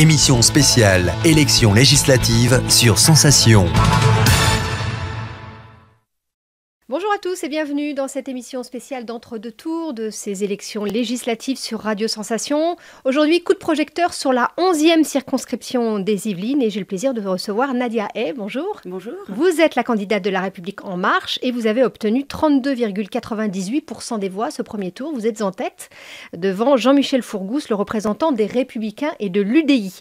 Émission spéciale Élections législatives sur Sensation. et bienvenue dans cette émission spéciale d'entre-deux tours de ces élections législatives sur Radio Sensation. Aujourd'hui, coup de projecteur sur la 11e circonscription des Yvelines et j'ai le plaisir de recevoir Nadia Hay. Bonjour. Bonjour. Vous êtes la candidate de La République En Marche et vous avez obtenu 32,98% des voix ce premier tour. Vous êtes en tête devant Jean-Michel Fourgousse, le représentant des Républicains et de l'UDI.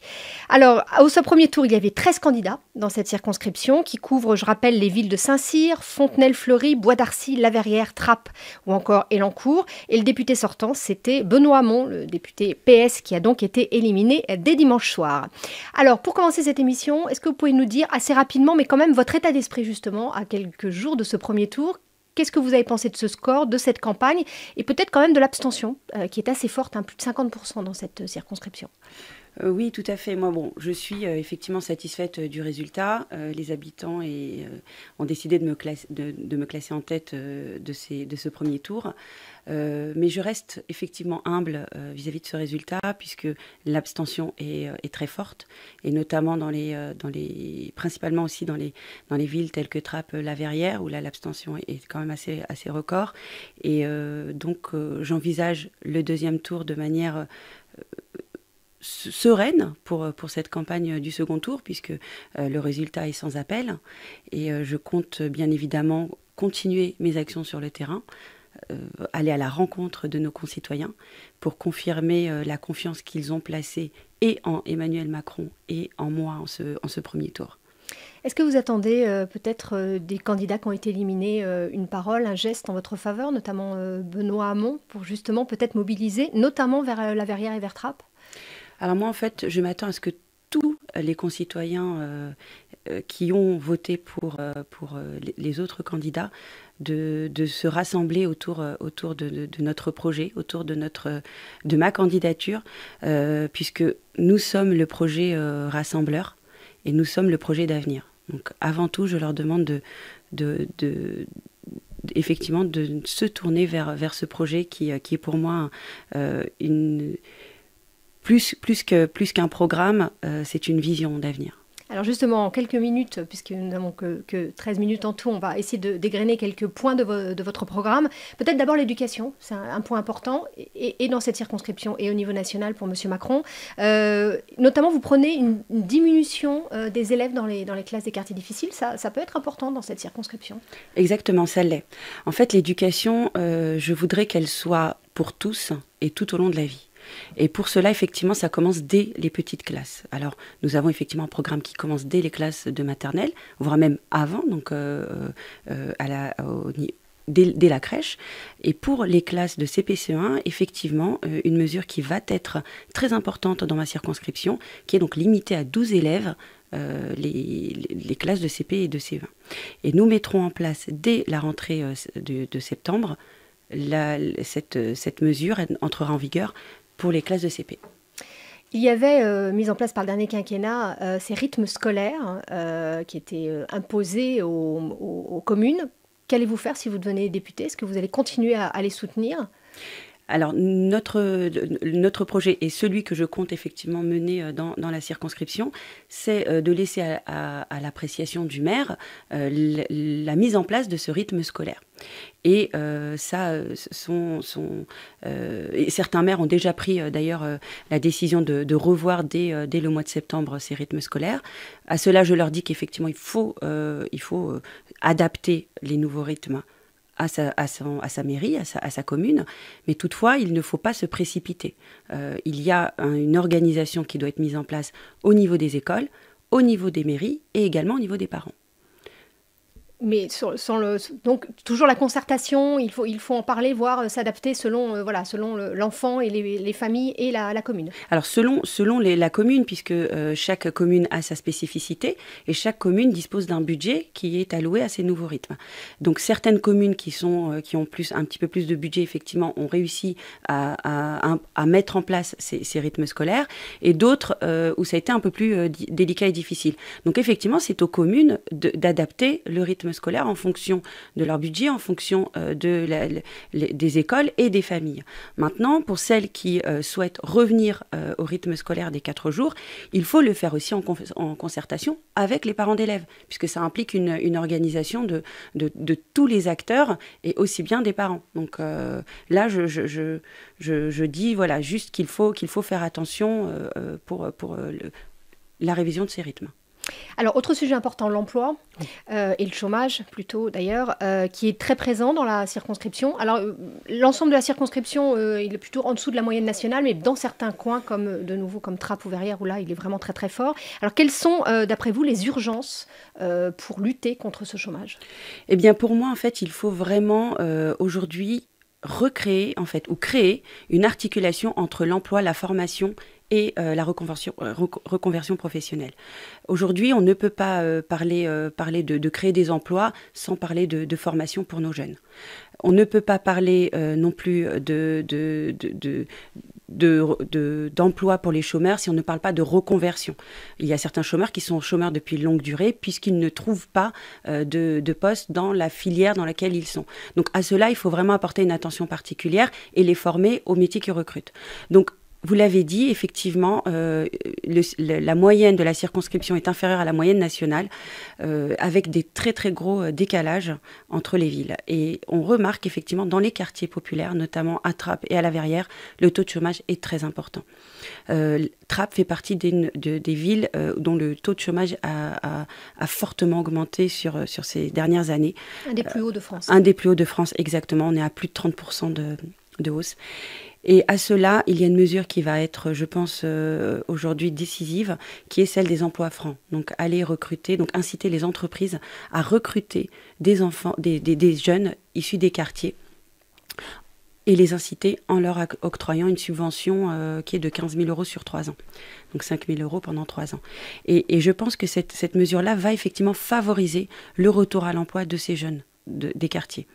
Alors, au ce premier tour, il y avait 13 candidats dans cette circonscription qui couvre, je rappelle, les villes de Saint-Cyr, Fontenelle-Fleury, Bois d'Arcy, la Laverrière, Trappes ou encore Elancourt. Et le député sortant, c'était Benoît Hamon, le député PS, qui a donc été éliminé dès dimanche soir. Alors, pour commencer cette émission, est-ce que vous pouvez nous dire assez rapidement, mais quand même, votre état d'esprit justement à quelques jours de ce premier tour Qu'est-ce que vous avez pensé de ce score, de cette campagne et peut-être quand même de l'abstention, euh, qui est assez forte, hein, plus de 50% dans cette circonscription euh, oui, tout à fait. Moi, bon, je suis euh, effectivement satisfaite euh, du résultat. les habitants ont décidé de me, classer en tête de, ce premier tour. mais je reste effectivement humble vis-à-vis de ce résultat, puisque l'abstention est, très forte, et notamment dans les, dans les, principalement aussi dans les, dans les villes telles que Trappes, La Verrière, où l'abstention est quand même assez, assez record. Et donc j'envisage le deuxième tour de manière sereine pour, euh, pour cette campagne euh, du second tour, puisque euh, le résultat est sans appel. Et je compte bien évidemment continuer mes actions sur le terrain, aller à la rencontre de nos concitoyens pour confirmer la confiance qu'ils ont placée et en Emmanuel Macron et en moi en ce, en ce premier tour. Est-ce que vous attendez peut-être des candidats qui ont été éliminés une parole, un geste en votre faveur, notamment Benoît Hamon, pour justement peut-être mobiliser, notamment vers la Verrière et vers Trappes alors moi, en fait, je m'attends à ce que tous les concitoyens euh, euh, qui ont voté pour, euh, pour les autres candidats de, se rassembler autour, autour de, notre projet, autour de, notre, de ma candidature, puisque nous sommes le projet rassembleur et nous sommes le projet d'avenir. Donc avant tout, je leur demande de, de, effectivement de se tourner vers, vers ce projet qui, qui est pour moi une plus, plus qu'un programme, euh, c'est une vision d'avenir. Alors justement, en quelques minutes, puisque nous n'avons que, 13 minutes en tout, on va essayer de dégrainer quelques points de, votre programme. Peut-être d'abord l'éducation, c'est un, point important, et, dans cette circonscription et au niveau national pour M. Macron. Euh, notamment, vous prenez une, diminution euh, des élèves dans les, dans les classes des quartiers difficiles, ça, ça peut être important dans cette circonscription. Exactement, ça l'est. En fait, l'éducation, je voudrais qu'elle soit pour tous et tout au long de la vie. Et pour cela, effectivement, ça commence dès les petites classes. Alors, nous avons effectivement un programme qui commence dès les classes de maternelle, voire même avant, donc euh, euh, Dès, la crèche. Et pour les classes de CPC1, e effectivement, euh, une mesure qui va être très importante dans ma circonscription, qui est donc limitée à 12 élèves. les, classes de CP et de CE1. Et nous mettrons en place dès la rentrée de, septembre cette, cette, mesure entrera en vigueur pour les classes de CP. Il y avait euh, mis en place par le dernier quinquennat euh, ces rythmes scolaires euh, qui étaient imposés aux, communes. Qu'allez-vous faire si vous devenez député Est-ce que vous allez continuer à, à les soutenir alors, notre, projet et celui que je compte effectivement mener euh, dans, la circonscription, c'est euh, de laisser à, l'appréciation du maire euh, la mise en place de ce rythme scolaire. Et certains maires ont déjà pris d'ailleurs la décision de, revoir dès, le mois de septembre ces rythmes scolaires. À cela, je leur dis qu'effectivement, il faut, il faut adapter les nouveaux rythmes à sa, mairie, à sa, commune, mais toutefois, il ne faut pas se précipiter. Euh, il y a une organisation qui doit être mise en place au niveau des écoles, au niveau des mairies et également au niveau des parents mais sans le, donc toujours la concertation, il faut, il faut en parler, voire euh, s'adapter selon euh, voilà selon l'enfant et les, les, familles et la, la, commune. Alors selon selon les, la commune, puisque euh, chaque commune a sa spécificité et chaque commune dispose d'un budget qui est alloué à ces nouveaux rythmes. Donc certaines communes qui sont qui ont plus un petit peu plus de budget effectivement ont réussi à, à, mettre en place ces, ces rythmes scolaires et d'autres où ça a été un peu plus délicat et difficile. Donc effectivement c'est aux communes d'adapter le rythme scolaire en fonction de leur budget, en fonction euh, de des écoles et des familles. Maintenant, pour celles qui euh, souhaitent revenir euh, au rythme scolaire des quatre jours, il faut le faire aussi en, en concertation avec les parents d'élèves, puisque ça implique une, organisation de, de, tous les acteurs et aussi bien des parents. Donc là, je, je, dis voilà, juste qu'il faut, faut faire attention pour, pour la révision de ces rythmes. Alors, autre sujet important, l'emploi euh, et le chômage, plutôt d'ailleurs, euh, qui est très présent dans la circonscription. Alors, euh, l'ensemble de la circonscription, il est plutôt en dessous de la moyenne nationale, mais dans certains coins, comme de nouveau, comme Trappes ou Verrières, où là, il est vraiment très très fort. Alors, quelles sont, d'après vous, les urgences pour lutter contre ce chômage Eh bien, pour moi, en fait, il faut vraiment aujourd'hui recréer en fait ou créer une articulation entre l'emploi, la formation et euh, la reconversion, euh, reconversion professionnelle. Aujourd'hui, on ne peut pas euh, parler, parler de, de, créer des emplois sans parler de, de, formation pour nos jeunes. On ne peut pas parler non plus de, de, de d'emploi de, pour les chômeurs si on ne parle pas de reconversion. Il y a certains chômeurs qui sont chômeurs depuis longue durée puisqu'ils ne trouvent pas de, de, poste dans la filière dans laquelle ils sont. Donc à cela, il faut vraiment apporter une attention particulière et les former aux métiers qu'ils recrutent. Donc vous l'avez dit, effectivement, euh, le, la moyenne de la circonscription est inférieure à la moyenne nationale, euh, avec des très très gros euh, décalages entre les villes. Et on remarque effectivement dans les quartiers populaires, notamment à Trappes et à La Verrière, le taux de chômage est très important. Euh, Trappes fait partie des, des villes euh, dont le taux de chômage a, a, a, fortement augmenté sur, euh, sur ces dernières années. Un des plus hauts de France. un des plus hauts de France, exactement. On est à plus de 30% de, de hausse. Et à cela, il y a une mesure qui va être, je pense, euh, aujourd'hui décisive, qui est celle des emplois francs. Donc, aller recruter, donc inciter les entreprises à recruter des enfants, des, jeunes issus des quartiers et les inciter en leur octroyant une subvention euh, qui est de 15 000 euros sur 3 ans. Donc 5 000 euros pendant 3 ans. Et, je pense que cette, mesure-là va effectivement favoriser le retour à l'emploi de ces jeunes des quartiers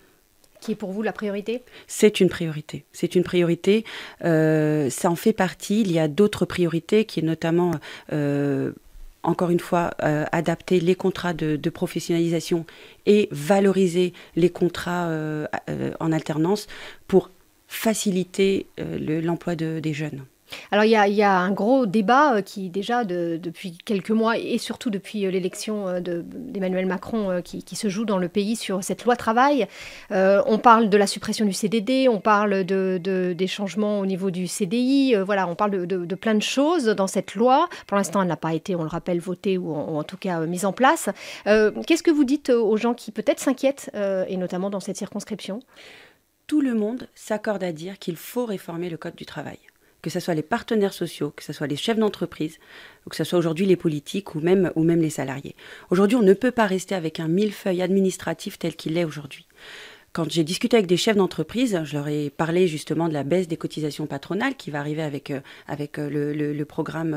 qui est pour vous la priorité C'est une priorité. C'est une priorité. Euh, ça en fait partie. Il y a d'autres priorités qui est notamment, euh, encore une fois, euh, adapter les contrats de, professionnalisation et valoriser les contrats en alternance pour faciliter l'emploi des jeunes. Alors il y, a un gros débat euh, qui déjà depuis quelques mois et surtout depuis euh, l'élection euh, d'Emmanuel Macron qui, se joue dans le pays sur cette loi travail. on parle de la suppression du CDD, on parle de, des changements au niveau du CDI, voilà, on parle de, plein de choses dans cette loi. Pour l'instant, elle n'a pas été, on le rappelle, votée ou en, tout cas mise en place. Qu'est-ce que vous dites aux gens qui peut-être s'inquiètent, et notamment dans cette circonscription tout le monde s'accorde à dire qu'il faut réformer le Code du travail que ce soit les partenaires sociaux, que ce soit les chefs d'entreprise, que ce soit aujourd'hui les politiques ou même, ou même les salariés. Aujourd'hui, on ne peut pas rester avec un millefeuille administratif tel qu'il est aujourd'hui. Quand j'ai discuté avec des chefs d'entreprise, je leur ai parlé justement de la baisse des cotisations patronales qui va arriver avec, euh, avec euh, le, programme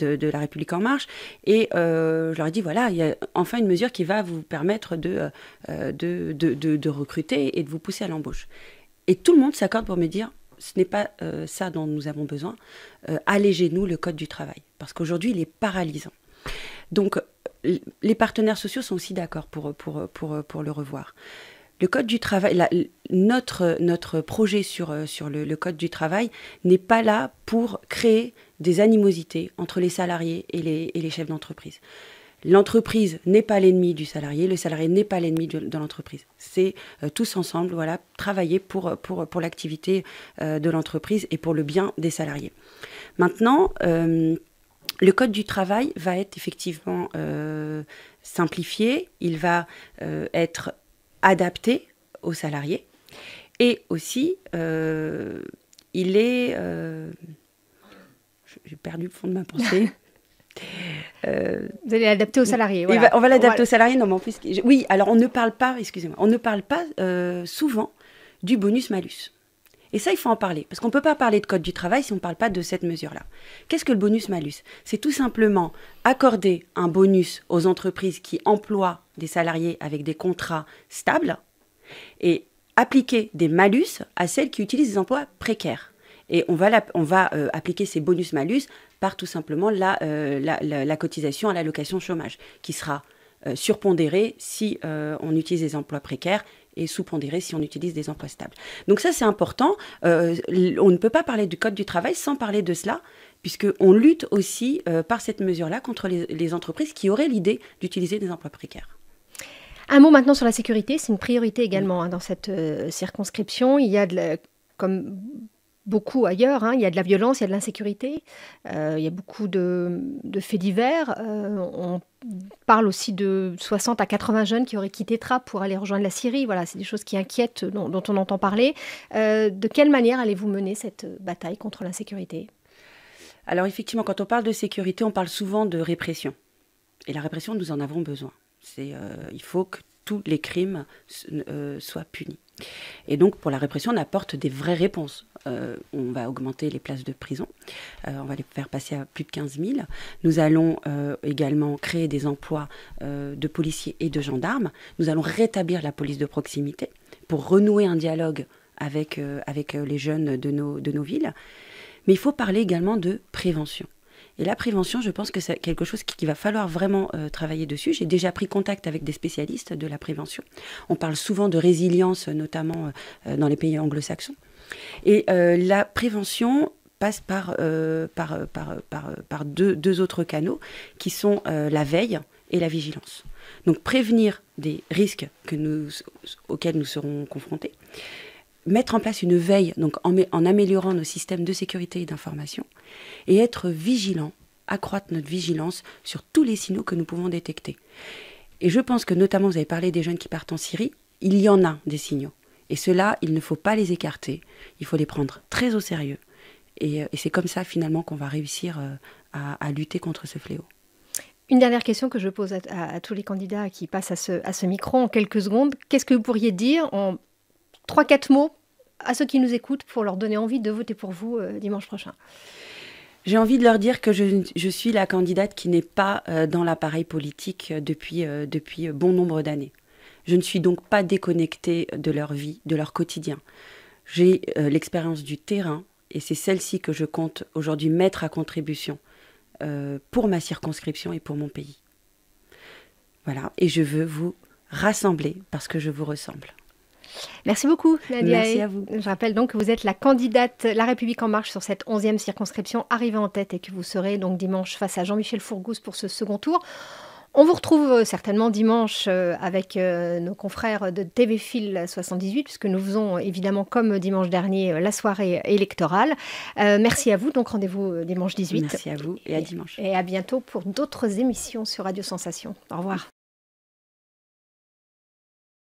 euh, de, La République En Marche. Et je leur ai dit, voilà, il y a enfin une mesure qui va vous permettre de, de, de, de recruter et de vous pousser à l'embauche. Et tout le monde s'accorde pour me dire, ce n'est pas euh, ça dont nous avons besoin. Euh, allégez-nous le code du travail, parce qu'aujourd'hui, il est paralysant. Donc, euh, les partenaires sociaux sont aussi d'accord pour, le revoir. Le code du travail, notre, projet sur, le, code du travail n'est pas là pour créer des animosités entre les salariés et les chefs d'entreprise. L'entreprise n'est pas l'ennemi du salarié, le salarié n'est pas l'ennemi de, l'entreprise. C'est euh, tous ensemble, voilà, travailler pour, pour, l'activité euh, de l'entreprise et pour le bien des salariés. Maintenant, euh, le code du travail va être effectivement simplifié, il va être adapté aux salariés et aussi il est j'ai perdu le fond de ma pensée. Euh, vous allez l'adapter aux salariés. on va l'adapter aux salariés. Non, mais en plus, oui. Alors on ne parle pas, excusez-moi, on ne parle pas euh, souvent du bonus malus. Et ça, il faut en parler, parce qu'on ne peut pas parler de code du travail si on ne parle pas de cette mesure-là. Qu'est-ce que le bonus-malus C'est tout simplement accorder un bonus aux entreprises qui emploient des salariés avec des contrats stables et appliquer des malus à celles qui utilisent des emplois précaires. Et on va, on va euh, appliquer ces bonus-malus par tout simplement la, euh, la, cotisation à l'allocation chômage, qui sera euh, surpondérée si on utilise des emplois précaires et sous-pondérée si on utilise des emplois stables. Donc ça, c'est important. on ne peut pas parler du Code du travail sans parler de cela, puisqu'on lutte aussi par cette mesure-là contre les, entreprises qui auraient l'idée d'utiliser des emplois précaires. Un mot maintenant sur la sécurité, c'est une priorité également hein, dans cette circonscription. Il y a, comme beaucoup ailleurs. Hein. Il y a de la violence, il y a de l'insécurité, euh, il y a beaucoup de, faits divers. Euh, on parle aussi de 60 à 80 jeunes qui auraient quitté Trap pour aller rejoindre la Syrie. Voilà, c'est des choses qui inquiètent, dont, on entend parler. Euh, de quelle manière allez-vous mener cette bataille contre l'insécurité Alors effectivement, quand on parle de sécurité, on parle souvent de répression. Et la répression, nous en avons besoin. il faut que tous les crimes soient punis. Et donc, pour la répression, on apporte des vraies réponses. Euh, on va augmenter les places de prison, euh, on va les faire passer à plus de 15 000. Nous allons euh, également créer des emplois de policiers et de gendarmes. Nous allons rétablir la police de proximité pour renouer un dialogue avec, avec les jeunes de nos, de nos villes. Mais il faut parler également de prévention. Et la prévention, je pense que c'est quelque chose qu'il va falloir vraiment euh, travailler dessus. J'ai déjà pris contact avec des spécialistes de la prévention. On parle souvent de résilience, notamment euh, dans les pays anglo-saxons. Et euh, la prévention passe par, par, par, par, par deux, deux, autres canaux qui sont la veille et la vigilance. Donc prévenir des risques que nous, auxquels nous serons confrontés mettre en place une veille, donc en, améliorant nos systèmes de sécurité et d'information, et être vigilant, accroître notre vigilance sur tous les signaux que nous pouvons détecter. Et je pense que notamment, vous avez parlé des jeunes qui partent en Syrie, il y en a des signaux. Et cela il ne faut pas les écarter, il faut les prendre très au sérieux. Et, euh, c'est comme ça finalement qu'on va réussir euh, à, lutter contre ce fléau. Une dernière question que je pose à, à tous les candidats qui passent à ce, à ce micro en quelques secondes. Qu'est-ce que vous pourriez dire en trois, quatre mots à ceux qui nous écoutent pour leur donner envie de voter pour vous euh, dimanche prochain j'ai envie de leur dire que je, suis la candidate qui n'est pas euh, dans l'appareil politique euh, depuis, depuis bon nombre d'années. Je ne suis donc pas déconnectée de leur vie, de leur quotidien. J'ai l'expérience du terrain et c'est celle-ci que je compte aujourd'hui mettre à contribution pour ma circonscription et pour mon pays. Voilà, et je veux vous rassembler parce que je vous ressemble. Merci beaucoup, Nadia. Merci à vous. Je rappelle donc que vous êtes la candidate La République En Marche sur cette 11e circonscription arrivée en tête et que vous serez donc dimanche face à Jean-Michel Fourgousse pour ce second tour. On vous retrouve euh, certainement dimanche euh, avec euh, nos confrères de TV Fil 78, puisque nous faisons évidemment, comme dimanche dernier, la soirée électorale. merci à vous, donc rendez-vous dimanche 18. Merci à vous et à dimanche. Et à bientôt pour d'autres émissions sur Radio Sensation. Au revoir.